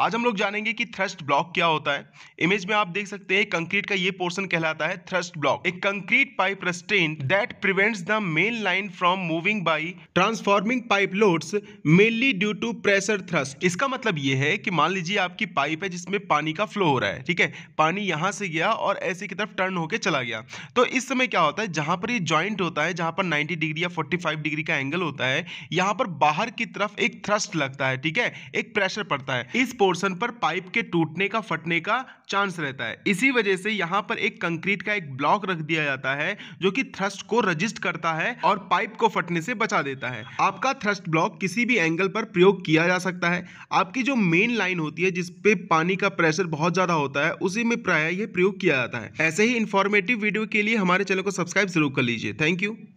आज हम लोग जानेंगे कि थ्रस्ट ब्लॉक क्या होता है इमेज में आप देख सकते हैं कंक्रीट का ये पोर्शन कहलाता है थ्रस्ट ब्लॉक एक concrete pipe restraint that prevents the main line from moving by transforming pipe loads mainly due to pressure thrust इसका मतलब ये है कि मान लीजिए आपकी पाइप है जिसमें पानी का फ्लो हो रहा है ठीक है पानी यहाँ से गया और ऐसे की तरफ टर्न होकर चला गया तो इस समय क्या होता है जहाँ पर ये ज्वाइंट होता है जहाँ पर नाइन्टी डिग्री या फोर्टी डिग्री का एंगल होता है यहाँ पर बाहर की तरफ एक थ्रस्ट लगता है ठीक है एक प्रेशर पड़ता है इस पोर्शन पर पाइप के टूटने का फटने का चांस रहता है इसी वजह से यहाँ पर एक कंक्रीट का एक ब्लॉक रख दिया जाता है जो कि थ्रस्ट को रजिस्ट करता है और पाइप को फटने से बचा देता है आपका थ्रस्ट ब्लॉक किसी भी एंगल पर प्रयोग किया जा सकता है आपकी जो मेन लाइन होती है जिसपे पानी का प्रेशर बहुत ज्यादा होता है उसी में प्राय यह प्रयोग किया जाता है ऐसे ही इन्फॉर्मेटिव वीडियो के लिए हमारे चैनल को सब्सक्राइब जरूर कर लीजिए थैंक यू